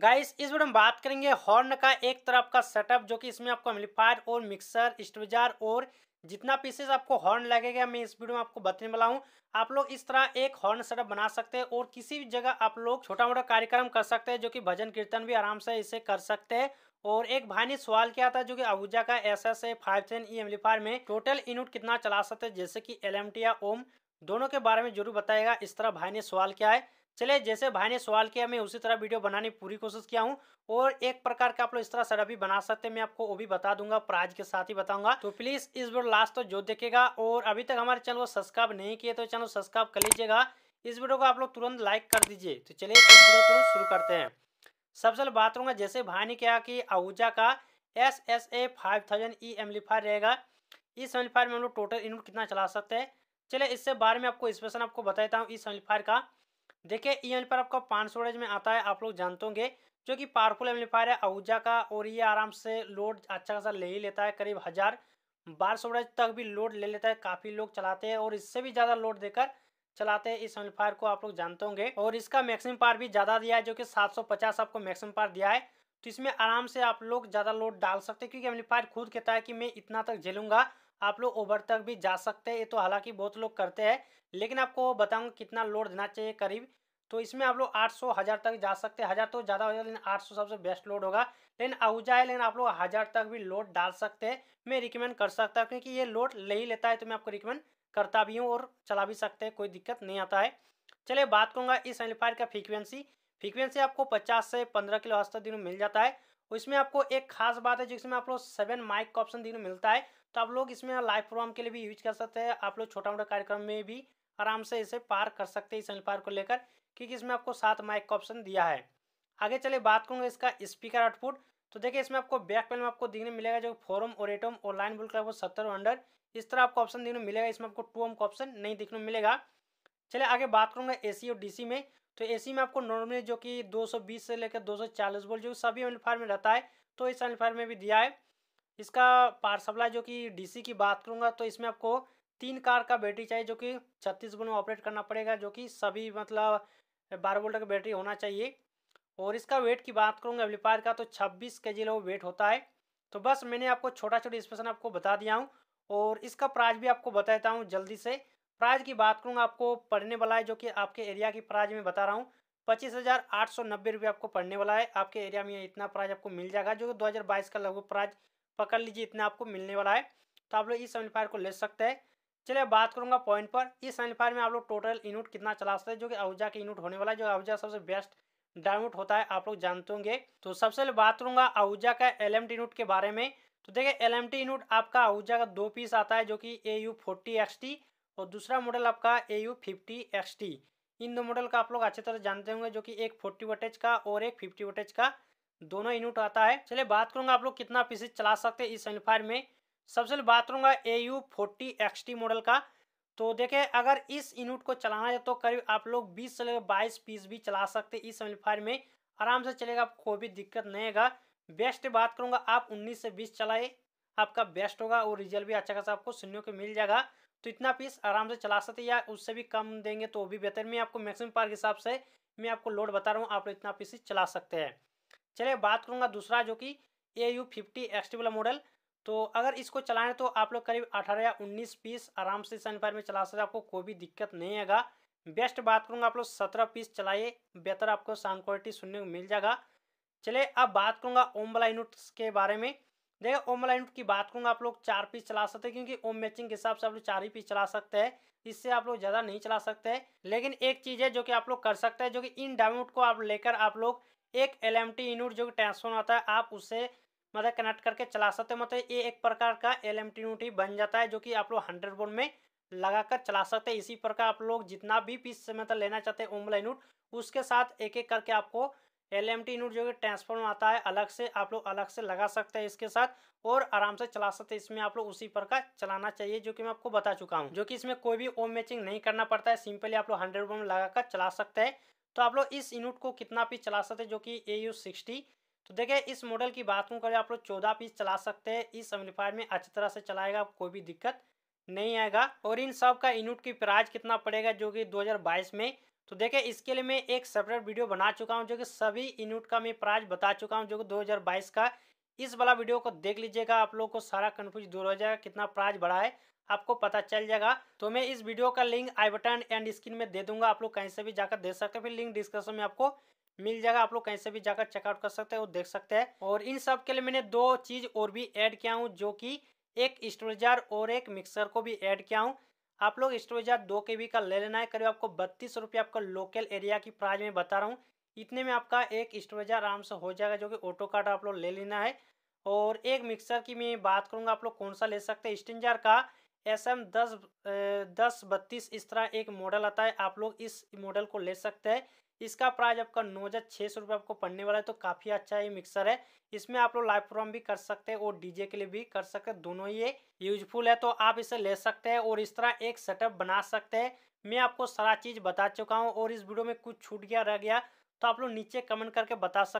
guys इस video में बात करेंगे हॉर्न का एक तरफ का सेटअप जो कि इसमें आपको एम्पलीफायर और मिक्सर स्टोजार और जितना पीसेस आपको हॉर्न लगेगा मैं इस वीडियो में आपको बताने वाला हूँ आप लोग इस तरह एक हॉर्न सेटअप बना सकते हैं और किसी भी जगह आप लोग छोटा मोटा कार्यक्रम कर सकते हैं जो कि भजन कीर्तन भी आराम से इसे कर सकते हैं और एक भाई ने सवाल किया था जो कि अबूजा का S S A five ten E amplifier में टोटल यूनिट कितना चला सकते हैं जैसे कि एल या ओम दोनों के बारे में जरूर बताएगा इस तरह भाई ने सवाल किया है चले जैसे भाई ने सवाल किया मैं उसी तरह वीडियो बनाने की पूरी कोशिश किया हूँ और एक प्रकार का आप लोग इस तरह सर भी बना सकते हैं मैं आपको वो भी बता दूंगा प्राइज के साथ ही बताऊंगा तो प्लीज इस वीडियो लास्ट तो जो देखेगा और अभी तक हमारे चैनल को सब्सक्राइब नहीं किए तो चैनल सब्सक्राइब कर लीजिएगा इस वीडियो को आप लोग तुरंत लाइक कर दीजिए तो चलिए इस वीडियो तुरंत शुरू करते हैं सबसे पहले बात करूंगा जैसे भाई ने कहा कि आहूजा का S S A five thousand E amplifier रहेगा इस e एम्पलीफायर में हम लोग टोटल इनपुट कितना चला सकते हैं चलिए इससे बारे में आपको स्पेशल आपको बताता हूँ इस e एम्पलीफायर का देखिए ई पर आपका पाँच सौ में आता है आप लोग जानते होंगे जो कि पावरफुल एम्पलीफायर है आहूजा का और ये आराम से लोड अच्छा खासा ले ही लेता है करीब हज़ार बारह सौ तक भी लोड ले लेता है काफ़ी लोग चलाते हैं और इससे भी ज़्यादा लोड देकर चलाते हैं इस एम्पलीफायर को आप लोग जानते होंगे और इसका मैक्सिमम पार भी ज़्यादा दिया है जो कि पचास आपको मैक्सिमम पार दिया है तो इसमें आराम से आप लोग ज़्यादा लोड डाल सकते हैं क्योंकि एम्पलीफायर खुद कहता है कि मैं इतना तक झेलूंगा आप लोग ओवर तक भी जा सकते हैं ये तो हालांकि बहुत लोग करते हैं लेकिन आपको बताऊँगा कितना लोड देना चाहिए करीब तो इसमें आप लोग आठ सौ हज़ार तक जा सकते हैं हज़ार तो ज़्यादा हो जाए लेकिन आठ सौ सबसे बेस्ट लोड होगा लेकिन आहूजा है लेकिन आप लोग हज़ार तक भी लोड डाल सकते हैं मैं रिकमेंड कर सकता हूँ क्योंकि ये लोड ले ही लेता है तो मैं आपको रिकमेंड करता भी हूँ और चला भी सकते हैं कोई दिक्कत नहीं आता है चलिए बात करूँगा इस एम्पायर का फ्रिक्वेंसी फ्रिक्वेंसी आपको पचास से पंद्रह किलो हस्त दिन में मिल जाता है उसमें आपको एक खास बात है जिसमें आप लोग सेवन माइक का ऑप्शन देखने मिलता है तो आप लोग इसमें लाइव प्रोग्राम के लिए भी यूज कर सकते हैं आप लोग छोटा मोटा कार्यक्रम में भी आराम से इसे पार कर सकते हैं इस पार को लेकर क्योंकि इसमें आपको सात माइक का ऑप्शन दिया है आगे चले बात करूँगा इसका स्पीकर आउटपुट तो देखिए इसमें आपको बैक पेन में आपको देखने मिलेगा जो फोरम और एटम और लाइन बुल करो सत्तर अंडर इस तरह आपको ऑप्शन देखने मिलेगा इसमें आपको टू ओम का ऑप्शन नहीं देखने मिलेगा चले आगे बात करूँगा ए और डीसी में तो एसी में आपको नॉर्मली जो कि 220 से लेकर 240 वोल्ट जो सभी एम्पलीफायर में रहता है तो इस एम्पलीफायर में भी दिया है इसका पार सप्लाई जो कि डीसी की बात करूँगा तो इसमें आपको तीन कार का बैटरी चाहिए जो कि छत्तीस वोल्ट में ऑपरेट करना पड़ेगा जो कि सभी मतलब बारह वोल्ट का बैटरी होना चाहिए और इसका वेट की बात करूँगा एम्पलीफायर का तो छब्बीस के जी वेट होता है तो बस मैंने आपको छोटा छोटा स्पेशन आपको बता दिया हूँ और इसका प्राइस भी आपको बताता हूँ जल्दी से प्राइज की बात करूँगा आपको पढ़ने वाला है जो कि आपके एरिया की प्राइज में बता रहा हूँ पच्चीस हज़ार आठ सौ नब्बे रुपये आपको पढ़ने वाला है आपके एरिया में इतना प्राइज आपको मिल जाएगा जो दो हज़ार बाईस का लगभग प्राइज पकड़ लीजिए इतना आपको मिलने वाला है तो आप लोग इस एम्पलीफायर को ले सकते हैं चलिए बात करूंगा पॉइंट पर इस सैनिफायर में आप लोग टोटल यूनिट कितना चला सकते हैं जो कि आहूजा के यूनिट होने वाला है जो आहूजा सबसे बेस्ट डायमूट होता है आप लोग जानते होंगे तो सबसे पहले बात करूंगा आउजा का एल एम यूनिट के बारे में तो देखिए एल एम यूनिट आपका आहूजा का दो पीस आता है जो कि A U forty X T और दूसरा मॉडल आपका A U fifty X T इन दो मॉडल का आप लोग अच्छे तरह जानते होंगे जो कि एक फोर्टी वोटेज का और एक फिफ्टी वोटेज का दोनों यूनिट आता है चलिए बात करूंगा आप लोग कितना पीसेज चला सकते हैं इस एम्पलीफायर में सबसे पहले बात करूंगा A U forty X T model का तो देखे अगर इस यूनिट को चलाना है तो करीब आप लोग बीस से लेकर बाईस पीस भी चला सकते इस एम्पलीफायर में आराम से चलेगा आपको कोई भी दिक्कत नहीं आएगा बेस्ट बात करूँगा आप उन्नीस से बीस चलाए आपका बेस्ट होगा और रिजल्ट भी अच्छा खासा आपको सुनने को मिल जाएगा तो इतना पीस आराम से चला सकते या उससे भी कम देंगे तो भी बेहतर मैं आपको मैक्सिमम पार के हिसाब से मैं आपको लोड बता रहा हूँ आप लोग इतना पीस चला सकते हैं चलिए बात करूँगा दूसरा जो कि ए यू फिफ्टी एक्सटी वाला मॉडल तो अगर इसको चलाएं तो आप लोग करीब अठारह या उन्नीस पीस आराम से सनफायर में चला सकते हैं आपको कोई भी दिक्कत नहीं आएगा बेस्ट बात करूँगा आप लोग सत्रह पीस चलाइए बेहतर आपको साउंड क्वालिटी सुनने को मिल जाएगा चलिए अब बात करूँगा ओम वाला यूनिट्स के बारे में देखिए ओम लाइन की बात करूँगा आप लोग चार पीस चला सकते हैं क्योंकि ओम मैचिंग के हिसाब से आप लोग चार ही पीस चला सकते हैं इससे आप लोग ज़्यादा नहीं चला सकते हैं लेकिन एक चीज़ है जो कि आप लोग कर सकते हैं जो कि इन डायमंड को आप लेकर आप लोग एक एल एम टी इनूट जो कि ट्रांसफॉर्म आता है आप उसे मतलब कनेक्ट करके चला सकते हैं मतलब ये एक प्रकार का एल एम टी इनूट ही बन जाता है जो कि आप लोग हंड्रेड बोर्ड में लगा कर चला सकते हैं इसी प्रकार आप लोग जितना भी पीस मतलब लेना चाहते हैं ओमला यूनिट उसके साथ एक एक करके आपको एल एम टी जो कि ट्रांसफॉर्म आता है अलग से आप लोग अलग से लगा सकते हैं इसके साथ और आराम से चला सकते हैं इसमें आप लोग उसी पर का चलाना चाहिए जो कि मैं आपको बता चुका हूँ जो कि इसमें कोई भी ओम मैचिंग नहीं करना पड़ता है सिंपली आप लोग हंड्रेड ओम लगाकर चला सकते हैं तो आप लोग इस यूनिट को कितना पीस चला सकते हैं जो कि ए यू सिक्सटी तो देखिए इस मॉडल की बात हूँ करें आप लोग चौदह पीस चला सकते हैं इस एम्पलीफायर में अच्छी तरह से चलाएगा कोई भी दिक्कत नहीं आएगा और इन सब का यूनिट की प्राइस कितना पड़ेगा जो कि 2022 में तो देखिए इसके लिए मैं एक सेपरेट वीडियो बना चुका हूँ जो कि सभी यूनिट का मैं प्राइस बता चुका हूँ जो कि 2022 का इस वाला वीडियो को देख लीजिएगा आप लोग को सारा कन्फ्यूज दूर हो जाएगा कितना प्राइज बढ़ा है आपको पता चल जाएगा तो मैं इस वीडियो का link I button and screen में दे दूंगा आप लोग कहीं से भी जाकर दे सकते हैं फिर लिंक डिस्क्रिप्शन में आपको मिल जाएगा आप लोग कहीं से भी जाकर चेकआउट कर सकते हैं और देख सकते हैं और इन सब के लिए मैंने दो चीज़ और भी ऐड किया हूँ जो कि एक स्टोरेजर और एक मिक्सर को भी ऐड किया हूँ आप लोग स्टोरेज दो के बी का ले लेना है करीब आपको बत्तीस रुपये आपका लोकल एरिया की प्राइस में बता रहा हूँ इतने में आपका एक स्टोरेज आराम से हो जाएगा जो कि ऑटो कार्ड आप लोग ले लेना है और एक मिक्सर की मैं बात करूँगा आप लोग कौन सा ले सकते हैं स्टेंजर का एस एम दस दस बत्तीस इस तरह एक मॉडल आता है आप लोग इस मॉडल को ले सकते हैं इसका प्राइस आपका नौ हज़ार छः सौ रुपये आपको पड़ने वाला है तो काफ़ी अच्छा ये मिक्सर है इसमें आप लोग लाइव प्रोग्राम भी कर सकते हैं और डीजे के लिए भी कर सकते हैं दोनों ही ये यूजफुल है तो आप इसे ले सकते हैं और इस तरह एक सेटअप बना सकते हैं मैं आपको सारा चीज़ बता चुका हूँ और इस वीडियो में कुछ छूट गया रह गया तो आप लोग नीचे कमेंट करके बता सकते